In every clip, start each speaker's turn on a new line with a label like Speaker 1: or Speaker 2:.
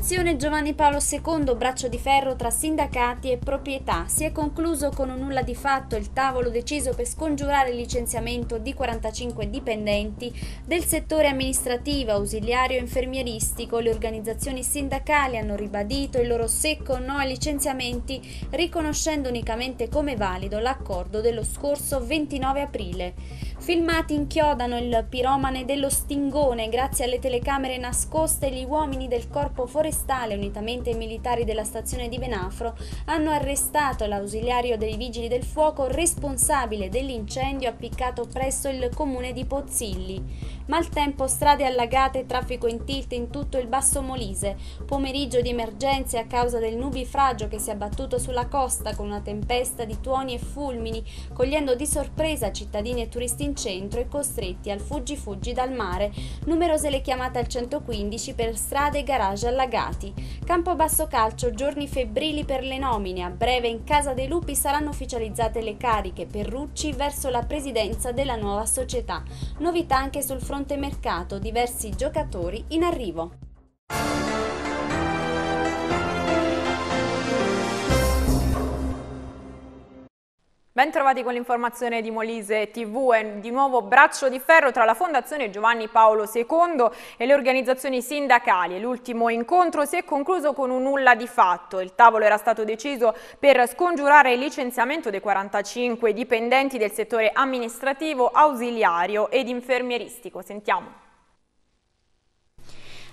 Speaker 1: Fondazione Giovanni Paolo II, braccio di ferro tra sindacati e proprietà. Si è concluso con un nulla di fatto il tavolo deciso per scongiurare il licenziamento di 45 dipendenti del settore amministrativo, ausiliario e infermieristico. Le organizzazioni sindacali hanno ribadito il loro secco no ai licenziamenti, riconoscendo unicamente come valido l'accordo dello scorso 29 aprile. Filmati inchiodano il piromane dello Stingone, grazie alle telecamere nascoste gli uomini del corpo forestale, unitamente ai militari della stazione di Benafro, hanno arrestato l'ausiliario dei vigili del fuoco responsabile dell'incendio appiccato presso il comune di Pozzilli maltempo, strade allagate e traffico in tilt in tutto il Basso Molise, pomeriggio di emergenze a causa del nubifragio che si è abbattuto sulla costa con una tempesta di tuoni e fulmini, cogliendo di sorpresa cittadini e turisti in centro e costretti al fuggi-fuggi dal mare, numerose le chiamate al 115 per strade e garage allagati. Campo Basso Calcio, giorni febbrili per le nomine, a breve in Casa dei Lupi saranno ufficializzate le cariche per Rucci verso la presidenza della nuova società. Novità anche sul fronte fronte mercato diversi giocatori in arrivo.
Speaker 2: Bentrovati con l'informazione di Molise TV e di nuovo braccio di ferro tra la Fondazione Giovanni Paolo II e le organizzazioni sindacali. L'ultimo incontro si è concluso con un nulla di fatto. Il tavolo era stato deciso per scongiurare il licenziamento dei 45 dipendenti del settore amministrativo, ausiliario ed infermieristico. Sentiamo.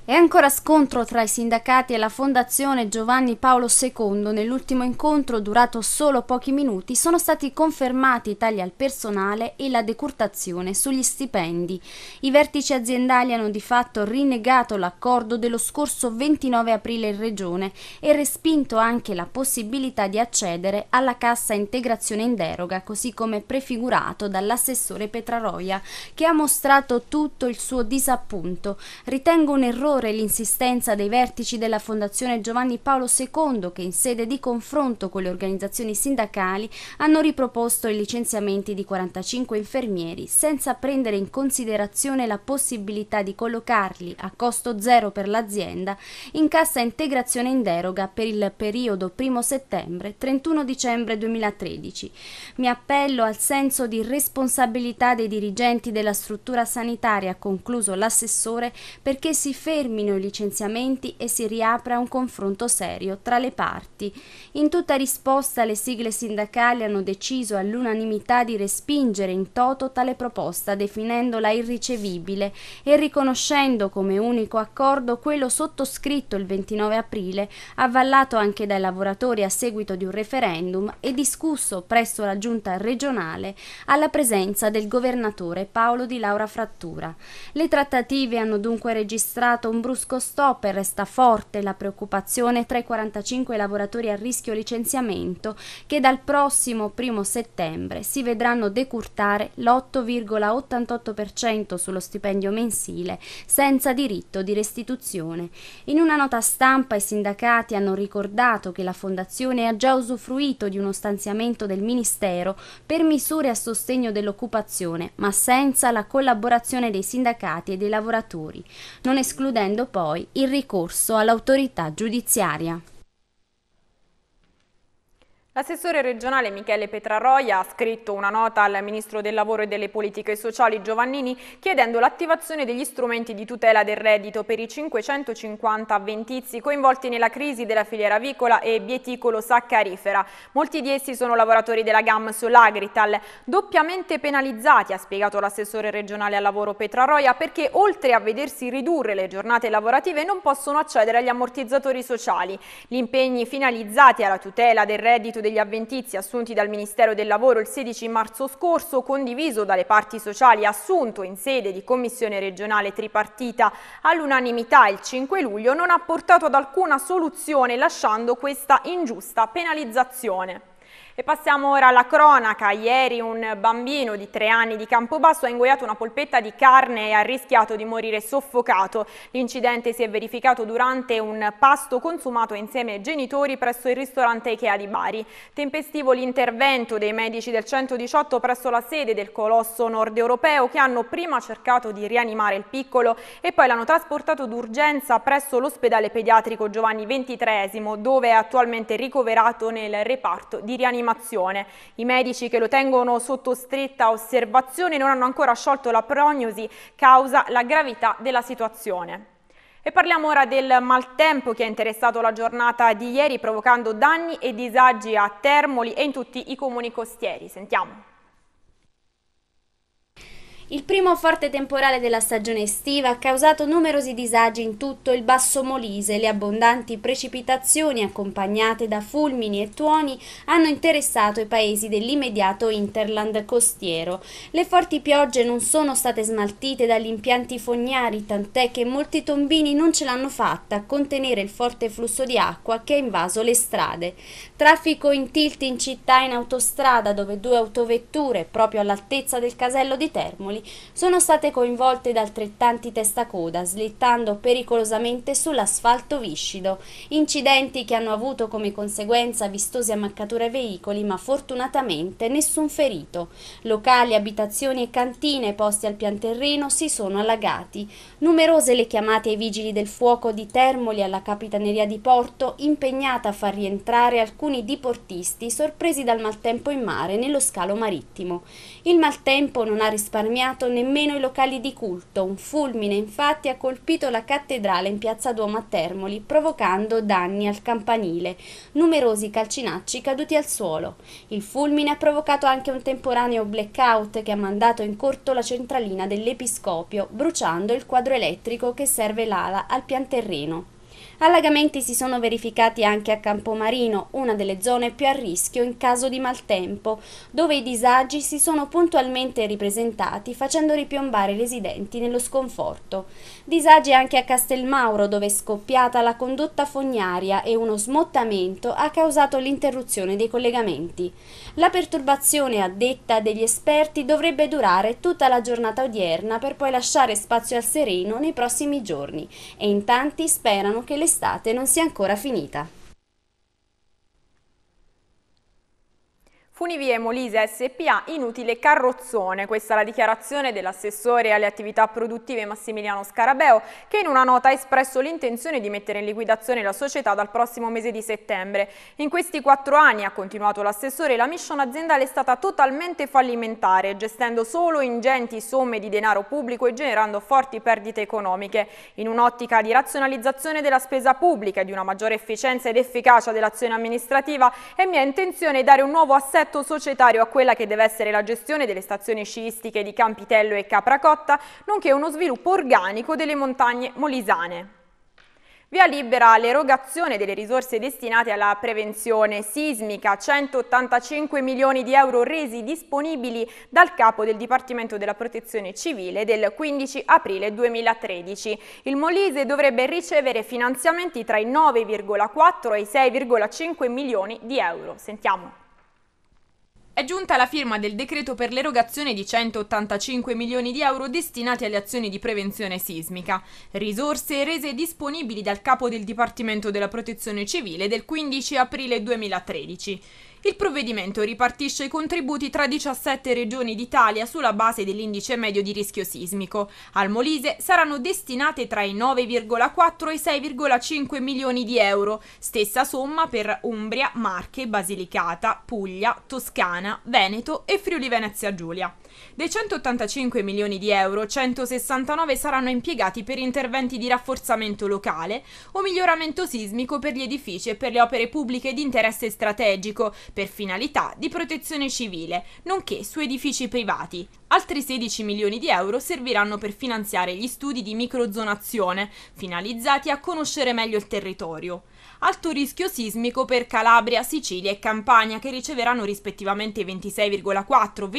Speaker 3: È
Speaker 1: ancora scontro tra i sindacati e la Fondazione Giovanni Paolo II. Nell'ultimo incontro, durato solo pochi minuti, sono stati confermati i tagli al personale e la decurtazione sugli stipendi. I vertici aziendali hanno di fatto rinnegato l'accordo dello scorso 29 aprile in Regione e respinto anche la possibilità di accedere alla cassa integrazione in deroga, così come prefigurato dall'assessore Petraroia, che ha mostrato tutto il suo disappunto. Ritengo un errore dolore l'insistenza dei vertici della Fondazione Giovanni Paolo II che in sede di confronto con le organizzazioni sindacali hanno riproposto i licenziamenti di 45 infermieri senza prendere in considerazione la possibilità di collocarli a costo zero per l'azienda in cassa integrazione in deroga per il periodo 1 settembre-31 dicembre 2013. Mi appello al senso di responsabilità dei dirigenti della struttura sanitaria, concluso l'assessore, perché si fermi terminino i licenziamenti e si riapra un confronto serio tra le parti. In tutta risposta le sigle sindacali hanno deciso all'unanimità di respingere in toto tale proposta, definendola irricevibile e riconoscendo come unico accordo quello sottoscritto il 29 aprile, avvallato anche dai lavoratori a seguito di un referendum e discusso presso la giunta regionale alla presenza del governatore Paolo Di Laura Frattura. Le trattative hanno dunque registrato un brusco stop e resta forte la preoccupazione tra i 45 lavoratori a rischio licenziamento che dal prossimo 1 settembre si vedranno decurtare l'8,88% sullo stipendio mensile senza diritto di restituzione. In una nota stampa i sindacati hanno ricordato che la Fondazione ha già usufruito di uno stanziamento del Ministero per misure a sostegno dell'occupazione, ma senza la collaborazione dei sindacati e dei lavoratori, non escludendo prevedendo poi il ricorso all'autorità giudiziaria.
Speaker 2: L'assessore regionale Michele Petraroia ha scritto una nota al Ministro del Lavoro e delle Politiche Sociali Giovannini chiedendo l'attivazione degli strumenti di tutela del reddito per i 550 avventizi coinvolti nella crisi della filiera avicola e bieticolo-saccarifera. Molti di essi sono lavoratori della GAM sull'Agrital, doppiamente penalizzati, ha spiegato l'assessore regionale al lavoro Petraroia, perché oltre a vedersi ridurre le giornate lavorative non possono accedere agli ammortizzatori sociali. Gli impegni finalizzati alla tutela del reddito degli avventizi assunti dal Ministero del Lavoro il 16 marzo scorso, condiviso dalle parti sociali assunto in sede di Commissione regionale tripartita all'unanimità il 5 luglio, non ha portato ad alcuna soluzione lasciando questa ingiusta penalizzazione. E passiamo ora alla cronaca. Ieri un bambino di tre anni di Campobasso ha ingoiato una polpetta di carne e ha rischiato di morire soffocato. L'incidente si è verificato durante un pasto consumato insieme ai genitori presso il ristorante Ikea di Bari. Tempestivo l'intervento dei medici del 118 presso la sede del colosso nord europeo che hanno prima cercato di rianimare il piccolo e poi l'hanno trasportato d'urgenza presso l'ospedale pediatrico Giovanni XXIII dove è attualmente ricoverato nel reparto di rianimazione rianimazione. I medici che lo tengono sotto stretta osservazione non hanno ancora sciolto la prognosi causa la gravità della situazione. E parliamo ora del maltempo che ha interessato la giornata di ieri provocando danni e disagi a Termoli e in tutti i comuni costieri. Sentiamo.
Speaker 1: Il primo forte temporale della stagione estiva ha causato numerosi disagi in tutto il Basso Molise. Le abbondanti precipitazioni accompagnate da fulmini e tuoni hanno interessato i paesi dell'immediato interland costiero. Le forti piogge non sono state smaltite dagli impianti fognari, tant'è che molti tombini non ce l'hanno fatta a contenere il forte flusso di acqua che ha invaso le strade. Traffico in tilt in città in autostrada dove due autovetture, proprio all'altezza del casello di Termoli, sono state coinvolte da altrettanti testacoda, slittando pericolosamente sull'asfalto viscido. Incidenti che hanno avuto come conseguenza vistose ammaccature ai veicoli, ma fortunatamente nessun ferito. Locali, abitazioni e cantine posti al pian terreno si sono allagati. Numerose le chiamate ai vigili del fuoco di Termoli alla Capitaneria di Porto, impegnata a far rientrare alcuni alcuni diportisti sorpresi dal maltempo in mare nello scalo marittimo. Il maltempo non ha risparmiato nemmeno i locali di culto. Un fulmine infatti ha colpito la cattedrale in piazza Duomo a Termoli, provocando danni al campanile, numerosi calcinacci caduti al suolo. Il fulmine ha provocato anche un temporaneo blackout che ha mandato in corto la centralina dell'Episcopio, bruciando il quadro elettrico che serve l'ala al pianterreno. Allagamenti si sono verificati anche a Campomarino, una delle zone più a rischio in caso di maltempo, dove i disagi si sono puntualmente ripresentati facendo ripiombare i residenti nello sconforto. Disagi anche a Castelmauro, dove è scoppiata la condotta fognaria e uno smottamento ha causato l'interruzione dei collegamenti. La perturbazione, a detta degli esperti, dovrebbe durare tutta la giornata odierna per poi lasciare spazio al sereno nei prossimi giorni e in tanti sperano che le l'estate non sia ancora finita.
Speaker 2: Funivie Molise SPA inutile carrozzone, questa è la dichiarazione dell'assessore alle attività produttive Massimiliano Scarabeo che in una nota ha espresso l'intenzione di mettere in liquidazione la società dal prossimo mese di settembre. In questi quattro anni, ha continuato l'assessore, la mission aziendale è stata totalmente fallimentare, gestendo solo ingenti somme di denaro pubblico e generando forti perdite economiche. In un'ottica di razionalizzazione della spesa pubblica e di una maggiore efficienza ed efficacia dell'azione amministrativa è mia intenzione dare un nuovo assetto assetto societario a quella che deve essere la gestione delle stazioni sciistiche di Campitello e Capracotta, nonché uno sviluppo organico delle montagne molisane. Via libera l'erogazione delle risorse destinate alla prevenzione sismica, 185 milioni di euro resi disponibili dal capo del Dipartimento della Protezione Civile del 15 aprile 2013. Il Molise dovrebbe ricevere finanziamenti tra i 9,4 e i 6,5 milioni di euro. Sentiamo. È giunta la firma del decreto per l'erogazione di 185 milioni di euro destinati alle azioni di prevenzione sismica, risorse rese disponibili dal capo del Dipartimento della Protezione Civile del 15 aprile 2013. Il provvedimento ripartisce i contributi tra 17 regioni d'Italia sulla base dell'indice medio di rischio sismico. Al Molise saranno destinate tra i 9,4 e i 6,5 milioni di euro, stessa somma per Umbria, Marche, Basilicata, Puglia, Toscana, Veneto e Friuli Venezia Giulia. Dei 185 milioni di euro, 169 saranno impiegati per interventi di rafforzamento locale o miglioramento sismico per gli edifici e per le opere pubbliche di interesse strategico, per finalità di protezione civile, nonché su edifici privati. Altri 16 milioni di euro serviranno per finanziare gli studi di microzonazione, finalizzati a conoscere meglio il territorio. Alto rischio sismico per Calabria, Sicilia e Campania, che riceveranno rispettivamente 26,4,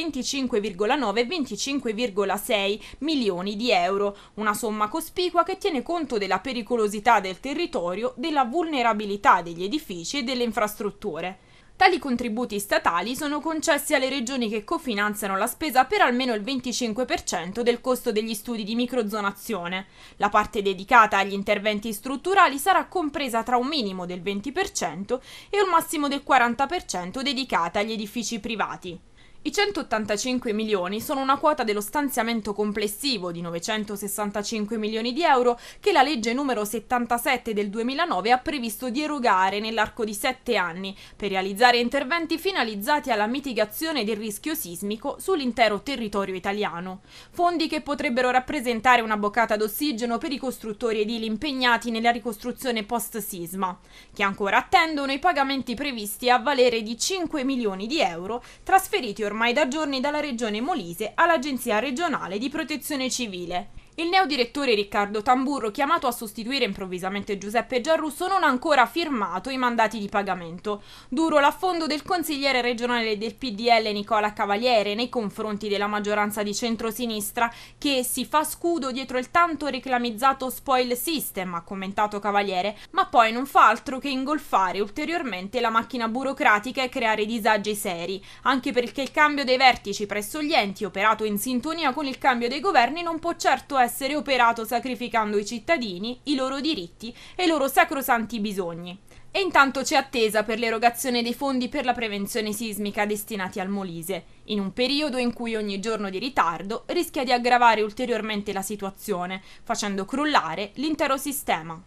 Speaker 2: 25,9 e 25,6 milioni di euro, una somma cospicua che tiene conto della pericolosità del territorio, della vulnerabilità degli edifici e delle infrastrutture. Tali contributi statali sono concessi alle regioni che cofinanziano la spesa per almeno il 25% del costo degli studi di microzonazione. La parte dedicata agli interventi strutturali sarà compresa tra un minimo del 20% e un massimo del 40% dedicata agli edifici privati. I 185 milioni sono una quota dello stanziamento complessivo di 965 milioni di euro che la legge numero 77 del 2009 ha previsto di erogare nell'arco di sette anni per realizzare interventi finalizzati alla mitigazione del rischio sismico sull'intero territorio italiano. Fondi che potrebbero rappresentare una boccata d'ossigeno per i costruttori edili impegnati nella ricostruzione post-sisma, che ancora attendono i pagamenti previsti a valere di 5 milioni di euro trasferiti ormai ormai da giorni dalla Regione Molise all'Agenzia regionale di protezione civile. Il neodirettore Riccardo Tamburro, chiamato a sostituire improvvisamente Giuseppe Giarrusso, non ha ancora firmato i mandati di pagamento. Duro l'affondo del consigliere regionale del PDL Nicola Cavaliere nei confronti della maggioranza di centrosinistra che si fa scudo dietro il tanto reclamizzato spoil system, ha commentato Cavaliere, ma poi non fa altro che ingolfare ulteriormente la macchina burocratica e creare disagi seri, anche perché il cambio dei vertici presso gli enti operato in sintonia con il cambio dei governi non può certo essere essere operato sacrificando i cittadini, i loro diritti e i loro sacrosanti bisogni. E intanto c'è attesa per l'erogazione dei fondi per la prevenzione sismica destinati al Molise, in un periodo in cui ogni giorno di ritardo rischia di aggravare ulteriormente la situazione, facendo crollare l'intero sistema.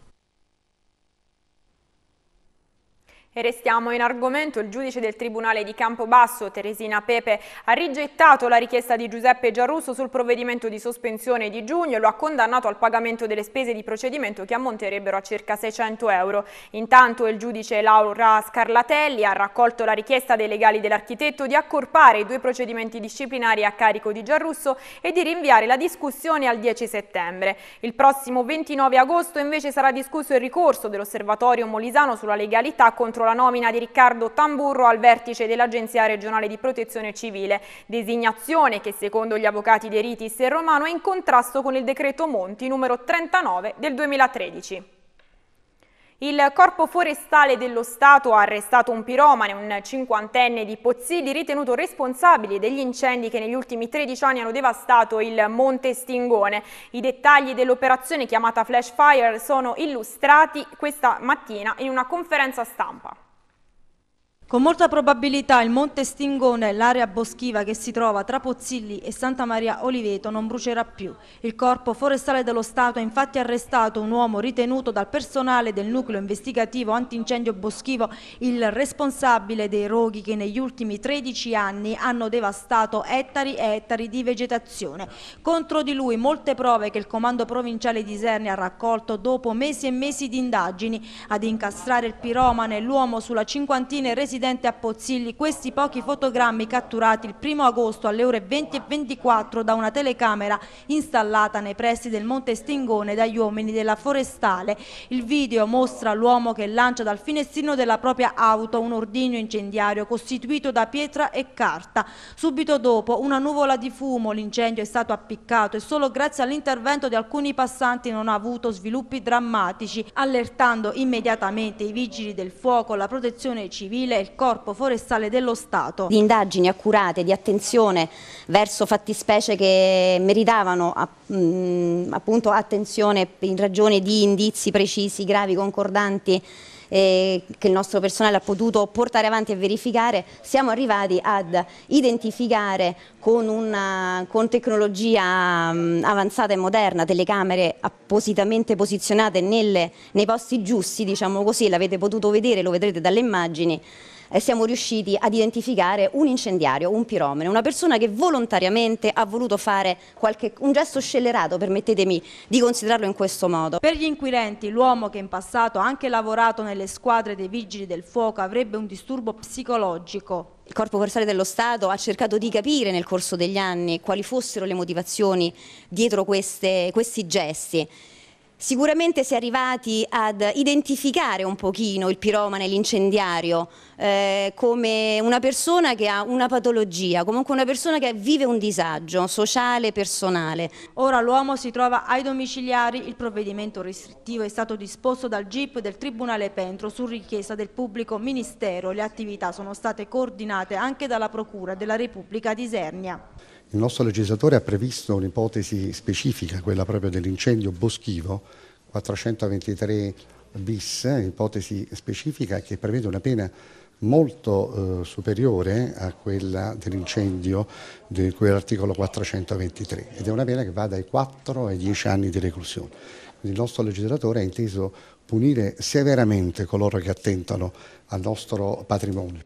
Speaker 2: E restiamo in argomento, il giudice del Tribunale di Campobasso, Teresina Pepe, ha rigettato la richiesta di Giuseppe Giarrusso sul provvedimento di sospensione di giugno e lo ha condannato al pagamento delle spese di procedimento che ammonterebbero a circa 600 euro. Intanto il giudice Laura Scarlatelli ha raccolto la richiesta dei legali dell'architetto di accorpare i due procedimenti disciplinari a carico di Giarrusso e di rinviare la discussione al 10 settembre. Il prossimo 29 agosto invece sarà discusso il ricorso dell'osservatorio molisano sulla legalità contro contro la nomina di Riccardo Tamburro al vertice dell'Agenzia regionale di protezione civile, designazione che secondo gli avvocati di Eritis e Romano è in contrasto con il decreto Monti numero 39 del 2013. Il Corpo Forestale dello Stato ha arrestato un piromane, un cinquantenne di Pozzili, ritenuto responsabile degli incendi che negli ultimi 13 anni hanno devastato il Monte Stingone. I dettagli dell'operazione chiamata Flash Fire sono illustrati questa mattina in una conferenza stampa.
Speaker 4: Con molta probabilità il Monte Stingone, l'area boschiva che si trova tra Pozzilli e Santa Maria Oliveto, non brucerà più. Il Corpo Forestale dello Stato ha infatti arrestato un uomo ritenuto dal personale del nucleo investigativo antincendio boschivo il responsabile dei roghi che negli ultimi 13 anni hanno devastato ettari e ettari di vegetazione. Contro di lui molte prove che il Comando Provinciale di Isernia ha raccolto dopo mesi e mesi di indagini. Ad incastrare il piromane, l'uomo sulla cinquantina residenziale presidente Appozzilli questi pochi fotogrammi catturati il 1 agosto alle ore 20 e 24 da una telecamera installata nei pressi del Monte Stingone dagli uomini della Forestale. Il video mostra l'uomo che lancia dal finestrino della propria auto un ordigno incendiario costituito da pietra e carta. Subito dopo una nuvola di fumo, l'incendio è stato appiccato e solo grazie all'intervento di alcuni passanti non ha avuto sviluppi drammatici, allertando immediatamente i vigili del fuoco, la protezione civile e il del Corpo Forestale dello Stato. Di
Speaker 5: indagini accurate, di attenzione verso fattispecie che meritavano mm, appunto attenzione in ragione di indizi precisi, gravi, concordanti eh, che il nostro personale ha potuto portare avanti e verificare, siamo arrivati ad identificare con, una, con tecnologia mm, avanzata e moderna, telecamere appositamente posizionate nelle, nei posti giusti, diciamo così, l'avete potuto vedere, lo vedrete dalle immagini, eh, siamo riusciti ad identificare un incendiario, un piromene, una persona che volontariamente ha voluto fare qualche, un gesto scellerato, permettetemi di considerarlo in questo modo.
Speaker 4: Per gli inquirenti, l'uomo che in passato ha anche lavorato nelle squadre dei vigili del fuoco avrebbe un disturbo psicologico.
Speaker 5: Il Corpo Corsale dello Stato ha cercato di capire nel corso degli anni quali fossero le motivazioni dietro queste, questi gesti. Sicuramente si è arrivati ad identificare un pochino il piromane, l'incendiario, eh, come una persona che ha una patologia, comunque una persona che vive un disagio sociale, e personale.
Speaker 4: Ora l'uomo si trova ai domiciliari, il provvedimento restrittivo è stato disposto dal GIP del Tribunale Pentro su richiesta del pubblico ministero. Le attività sono state coordinate anche dalla Procura della Repubblica di Isernia.
Speaker 5: Il nostro legislatore ha previsto un'ipotesi specifica, quella proprio dell'incendio boschivo, 423 bis, ipotesi specifica che prevede una pena molto eh, superiore a quella dell'incendio di cui è l'articolo 423 ed è una pena che va dai 4 ai 10 anni di reclusione. Il nostro legislatore ha inteso punire severamente coloro che attentano al nostro patrimonio.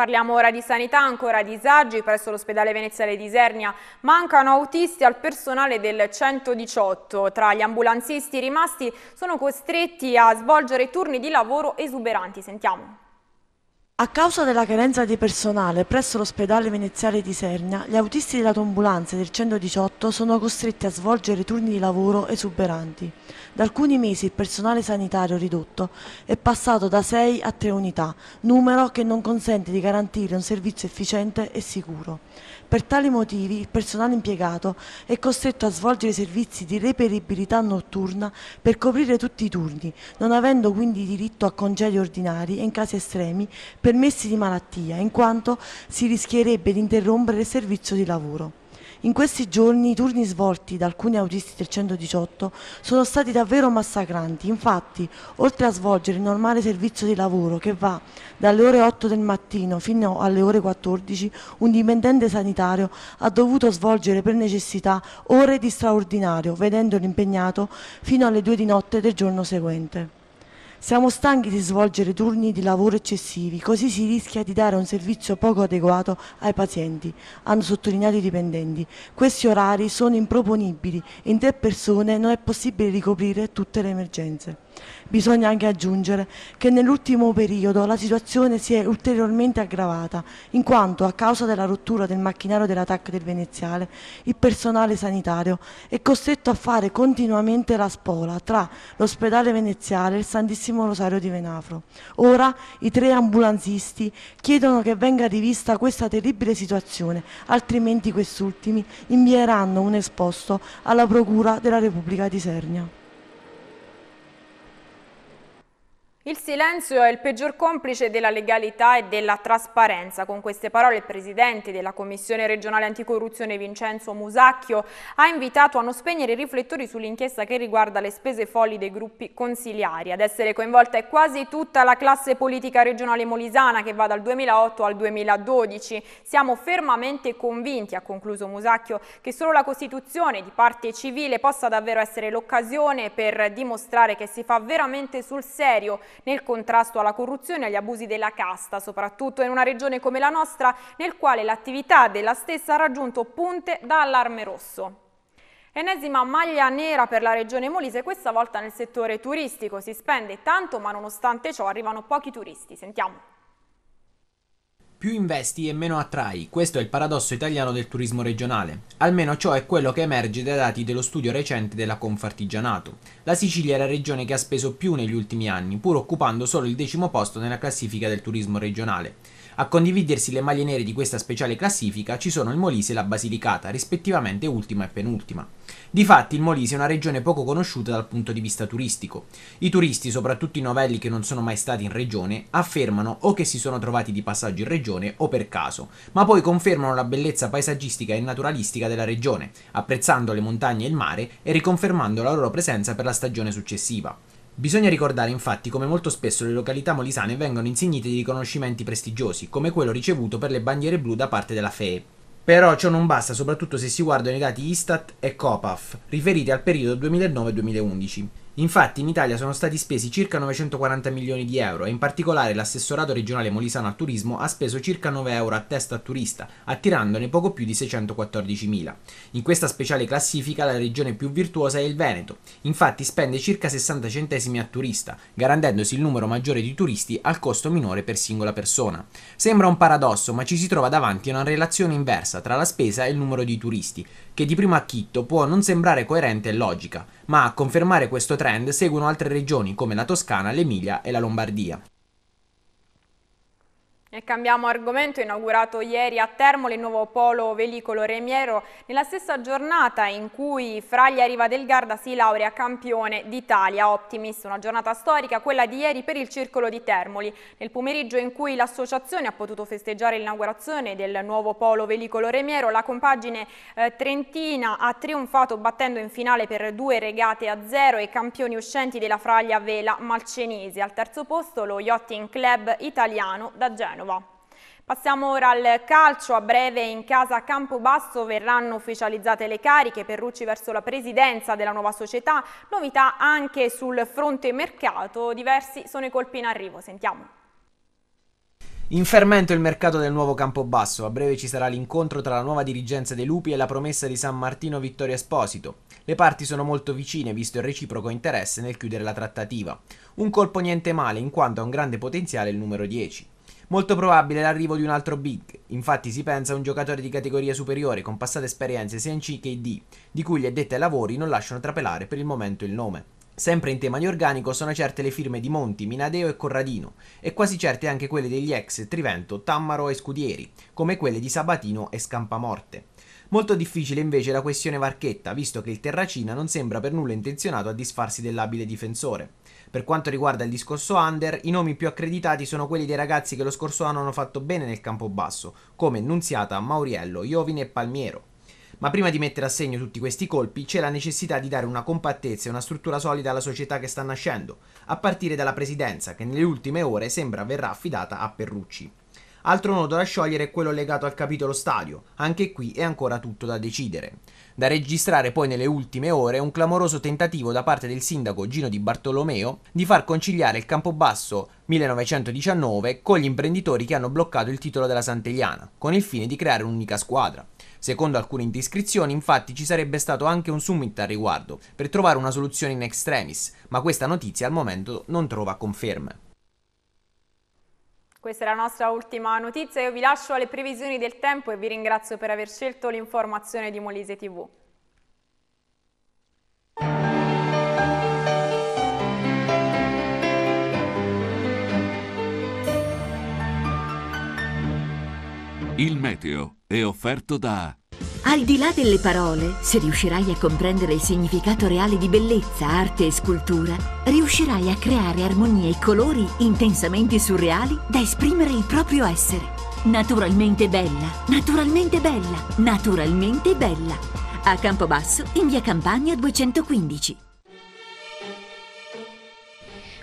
Speaker 2: Parliamo ora di sanità, ancora disagi presso l'ospedale veneziale di Isernia. Mancano autisti al personale del 118. Tra gli ambulanzisti rimasti sono costretti a svolgere turni di lavoro esuberanti. Sentiamo.
Speaker 3: A causa della carenza di personale presso l'ospedale veneziale di Sernia, gli autisti dell'autoambulanza del 118 sono costretti a svolgere turni di lavoro esuberanti. Da alcuni mesi il personale sanitario ridotto è passato da 6 a 3 unità, numero che non consente di garantire un servizio efficiente e sicuro. Per tali motivi il personale impiegato è costretto a svolgere servizi di reperibilità notturna per coprire tutti i turni, non avendo quindi diritto a congedi ordinari e in casi estremi permessi di malattia, in quanto si rischierebbe di interrompere il servizio di lavoro. In questi giorni i turni svolti da alcuni autisti del 118 sono stati davvero massacranti, infatti oltre a svolgere il normale servizio di lavoro che va dalle ore 8 del mattino fino alle ore 14, un dipendente sanitario ha dovuto svolgere per necessità ore di straordinario, vedendolo impegnato fino alle 2 di notte del giorno seguente. Siamo stanchi di svolgere turni di lavoro eccessivi, così si rischia di dare un servizio poco adeguato ai pazienti, hanno sottolineato i dipendenti. Questi orari sono improponibili e in tre persone non è possibile ricoprire tutte le emergenze. Bisogna anche aggiungere che nell'ultimo periodo la situazione si è ulteriormente aggravata, in quanto a causa della rottura del macchinario dell'attacco del veneziale, il personale sanitario è costretto a fare continuamente la spola tra l'ospedale veneziale e il Santissimo Rosario di Venafro. Ora i tre ambulanzisti chiedono che venga rivista questa terribile situazione, altrimenti quest'ultimi invieranno un esposto alla Procura della Repubblica di Sernia.
Speaker 2: Il silenzio è il peggior complice della legalità e della trasparenza. Con queste parole il Presidente della Commissione regionale anticorruzione Vincenzo Musacchio ha invitato a non spegnere i riflettori sull'inchiesta che riguarda le spese folli dei gruppi consiliari. Ad essere coinvolta è quasi tutta la classe politica regionale molisana che va dal 2008 al 2012. Siamo fermamente convinti, ha concluso Musacchio, che solo la Costituzione di parte civile possa davvero essere l'occasione per dimostrare che si fa veramente sul serio nel contrasto alla corruzione e agli abusi della casta, soprattutto in una regione come la nostra, nel quale l'attività della stessa ha raggiunto punte da allarme rosso. Ennesima maglia nera per la regione Molise, questa volta nel settore turistico. Si spende tanto, ma nonostante ciò arrivano pochi turisti. Sentiamo.
Speaker 6: Più investi e meno attrai, questo è il paradosso italiano del turismo regionale. Almeno ciò è quello che emerge dai dati dello studio recente della Confartigianato. La Sicilia è la regione che ha speso più negli ultimi anni, pur occupando solo il decimo posto nella classifica del turismo regionale. A condividersi le maglie nere di questa speciale classifica ci sono il Molise e la Basilicata, rispettivamente ultima e penultima. Difatti il Molise è una regione poco conosciuta dal punto di vista turistico. I turisti, soprattutto i novelli che non sono mai stati in regione, affermano o che si sono trovati di passaggio in regione o per caso, ma poi confermano la bellezza paesaggistica e naturalistica della regione, apprezzando le montagne e il mare e riconfermando la loro presenza per la stagione successiva. Bisogna ricordare infatti come molto spesso le località molisane vengono insignite di riconoscimenti prestigiosi, come quello ricevuto per le bandiere blu da parte della FEE. Però ciò non basta, soprattutto se si guardano i dati Istat e Copaf, riferiti al periodo 2009-2011. Infatti in Italia sono stati spesi circa 940 milioni di euro e in particolare l'assessorato regionale molisano al turismo ha speso circa 9 euro a testa a turista, attirandone poco più di 614 mila. In questa speciale classifica la regione più virtuosa è il Veneto, infatti spende circa 60 centesimi a turista, garantendosi il numero maggiore di turisti al costo minore per singola persona. Sembra un paradosso, ma ci si trova davanti a una relazione inversa tra la spesa e il numero di turisti, che di primo acchitto può non sembrare coerente e logica, ma a confermare questo trend seguono altre regioni come la Toscana, l'Emilia e la Lombardia.
Speaker 2: E cambiamo argomento, inaugurato ieri a Termoli il nuovo polo velicolo Remiero nella stessa giornata in cui Fraglia Riva del Garda si laurea campione d'Italia Optimist, una giornata storica quella di ieri per il circolo di Termoli, nel pomeriggio in cui l'associazione ha potuto festeggiare l'inaugurazione del nuovo polo velicolo Remiero, la compagine eh, trentina ha trionfato battendo in finale per due regate a zero i campioni uscenti della Fraglia Vela Malcenese, al terzo posto lo Yachting Club italiano da Genova. Genova. Passiamo ora al calcio, a breve in casa Campobasso verranno ufficializzate le cariche per Rucci verso la presidenza della nuova società, novità anche sul fronte mercato, diversi sono i colpi in arrivo, sentiamo.
Speaker 6: In fermento il mercato del nuovo Campobasso, a breve ci sarà l'incontro tra la nuova dirigenza dei Lupi e la promessa di San Martino Vittorio Esposito. Le parti sono molto vicine visto il reciproco interesse nel chiudere la trattativa. Un colpo niente male in quanto ha un grande potenziale il numero 10. Molto probabile l'arrivo di un altro big, infatti si pensa a un giocatore di categoria superiore con passate esperienze sia in C che in D, di cui gli addetti ai lavori non lasciano trapelare per il momento il nome. Sempre in tema di organico sono certe le firme di Monti, Minadeo e Corradino, e quasi certe anche quelle degli ex Trivento, Tammaro e Scudieri, come quelle di Sabatino e Scampamorte. Molto difficile invece la questione Varchetta, visto che il Terracina non sembra per nulla intenzionato a disfarsi dell'abile difensore. Per quanto riguarda il discorso under, i nomi più accreditati sono quelli dei ragazzi che lo scorso anno hanno fatto bene nel campo basso, come Nunziata, Mauriello, Iovine e Palmiero. Ma prima di mettere a segno tutti questi colpi c'è la necessità di dare una compattezza e una struttura solida alla società che sta nascendo, a partire dalla presidenza che nelle ultime ore sembra verrà affidata a Perrucci. Altro nodo da sciogliere è quello legato al capitolo stadio, anche qui è ancora tutto da decidere. Da registrare poi nelle ultime ore un clamoroso tentativo da parte del sindaco Gino Di Bartolomeo di far conciliare il Campobasso 1919 con gli imprenditori che hanno bloccato il titolo della Sant'Eliana, con il fine di creare un'unica squadra. Secondo alcune indiscrizioni, infatti, ci sarebbe stato anche un summit al riguardo, per trovare una soluzione in extremis, ma questa notizia al momento non trova conferme.
Speaker 2: Questa è la nostra ultima notizia, io vi lascio alle previsioni del tempo e vi ringrazio per aver scelto l'informazione di Molise TV.
Speaker 5: Il meteo
Speaker 3: è offerto da...
Speaker 5: Al di là delle parole, se riuscirai a comprendere il significato reale di bellezza, arte e scultura, riuscirai a creare armonie e colori intensamente surreali da esprimere il proprio essere. Naturalmente bella, naturalmente bella, naturalmente bella. A Campobasso, in via Campania 215.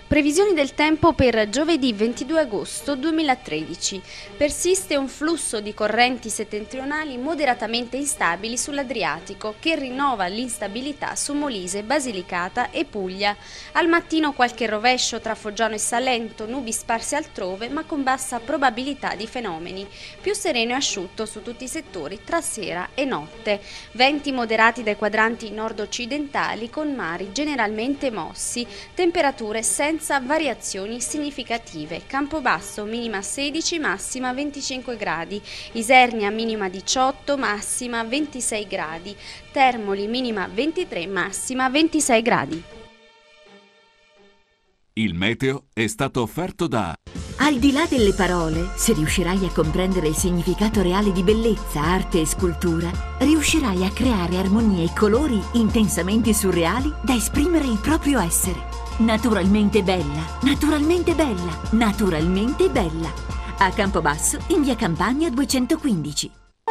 Speaker 5: Previsioni del tempo per
Speaker 1: giovedì 22 agosto 2013. Persiste un flusso di correnti settentrionali moderatamente instabili sull'Adriatico che rinnova l'instabilità su Molise, Basilicata e Puglia. Al mattino qualche rovescio tra Foggiano e Salento, nubi sparse altrove ma con bassa probabilità di fenomeni. Più sereno e asciutto su tutti i settori tra sera e notte. Venti moderati dai quadranti nord-occidentali con mari generalmente mossi, temperature senza senza variazioni significative. Campobasso minima 16, massima 25 gradi. Isernia minima 18, massima 26 gradi. Termoli minima 23, massima 26 gradi.
Speaker 5: Il meteo è stato
Speaker 3: offerto da...
Speaker 5: Al di là delle parole, se riuscirai a comprendere il significato reale di bellezza, arte e scultura, riuscirai a creare armonie e colori intensamente surreali da esprimere il proprio essere. Naturalmente bella, naturalmente bella, naturalmente bella. A Campobasso, in via Campania 215.